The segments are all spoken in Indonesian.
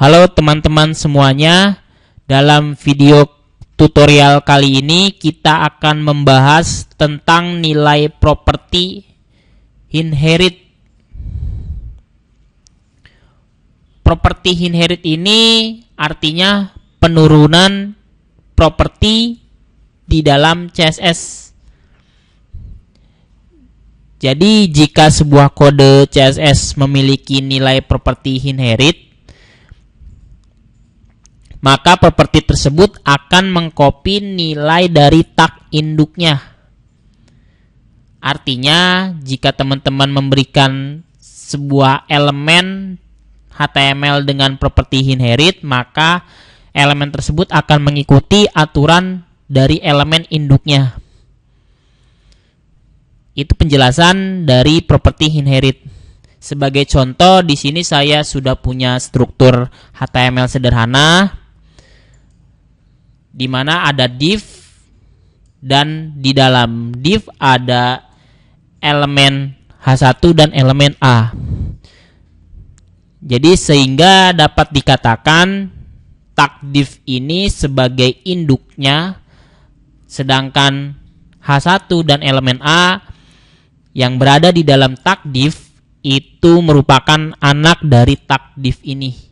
Halo teman-teman semuanya, dalam video tutorial kali ini kita akan membahas tentang nilai properti inherit. Properti inherit ini artinya penurunan properti di dalam CSS. Jadi jika sebuah kode CSS memiliki nilai properti inherit, maka properti tersebut akan mengcopy nilai dari tag induknya. Artinya, jika teman-teman memberikan sebuah elemen HTML dengan properti inherit, maka elemen tersebut akan mengikuti aturan dari elemen induknya. Itu penjelasan dari properti inherit. Sebagai contoh, di sini saya sudah punya struktur HTML sederhana di mana ada div dan di dalam div ada elemen H1 dan elemen A. Jadi sehingga dapat dikatakan div ini sebagai induknya sedangkan H1 dan elemen A yang berada di dalam div itu merupakan anak dari div ini.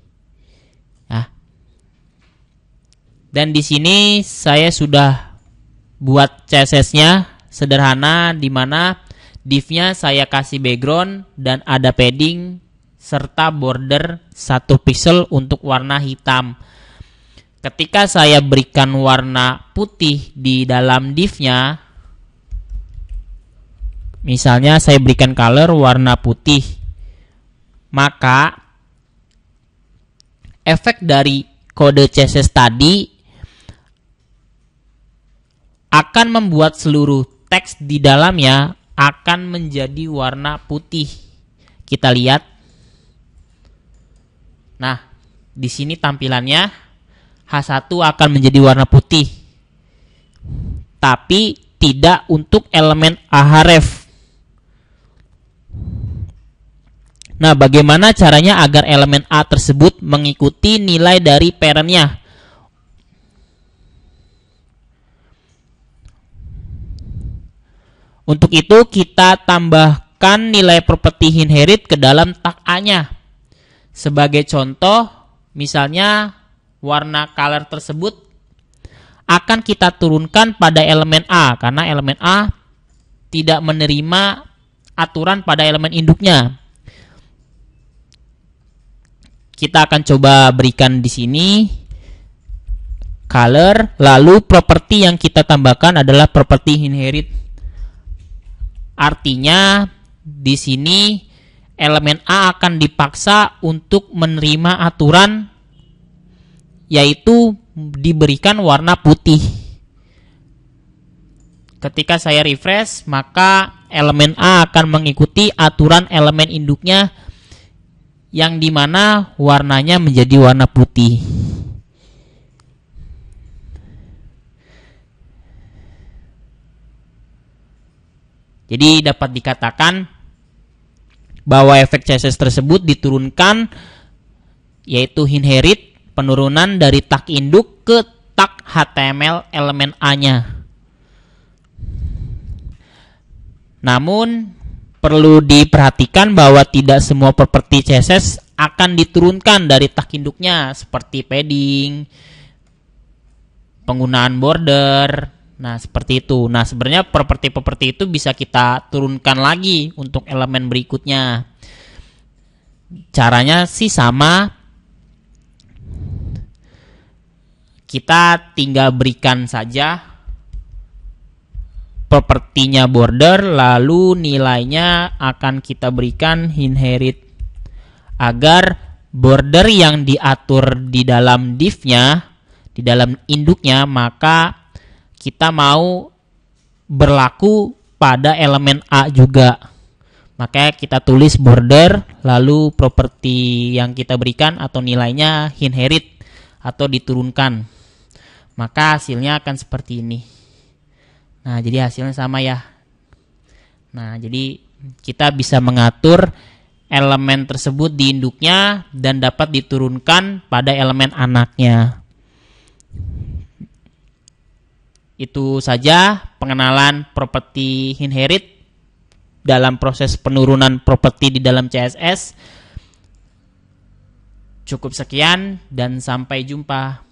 Dan di sini saya sudah buat CSS-nya sederhana di mana div-nya saya kasih background dan ada padding serta border 1 pixel untuk warna hitam. Ketika saya berikan warna putih di dalam div-nya, misalnya saya berikan color warna putih, maka efek dari kode CSS tadi akan membuat seluruh teks di dalamnya akan menjadi warna putih. Kita lihat. Nah, di sini tampilannya H1 akan menjadi warna putih. Tapi tidak untuk elemen ahref. Nah, bagaimana caranya agar elemen A tersebut mengikuti nilai dari parentnya? Untuk itu kita tambahkan nilai properti inherit ke dalam tag A-nya. Sebagai contoh, misalnya warna color tersebut akan kita turunkan pada elemen A karena elemen A tidak menerima aturan pada elemen induknya. Kita akan coba berikan di sini color lalu properti yang kita tambahkan adalah properti inherit Artinya di sini elemen A akan dipaksa untuk menerima aturan yaitu diberikan warna putih. Ketika saya refresh, maka elemen A akan mengikuti aturan elemen induknya yang dimana warnanya menjadi warna putih. Jadi dapat dikatakan bahwa efek CSS tersebut diturunkan yaitu inherit penurunan dari tag induk ke tag HTML elemen A-nya. Namun perlu diperhatikan bahwa tidak semua properti CSS akan diturunkan dari tag induknya seperti padding, penggunaan border, Nah, seperti itu. Nah, sebenarnya properti-properti itu bisa kita turunkan lagi untuk elemen berikutnya. Caranya sih sama. Kita tinggal berikan saja propertinya border lalu nilainya akan kita berikan inherit agar border yang diatur di dalam divnya di dalam induknya maka kita mau berlaku pada elemen A juga. Makanya kita tulis border lalu properti yang kita berikan atau nilainya inherit atau diturunkan. Maka hasilnya akan seperti ini. Nah, jadi hasilnya sama ya. Nah, jadi kita bisa mengatur elemen tersebut di induknya dan dapat diturunkan pada elemen anaknya. Itu saja pengenalan properti inherit dalam proses penurunan properti di dalam CSS. Cukup sekian dan sampai jumpa.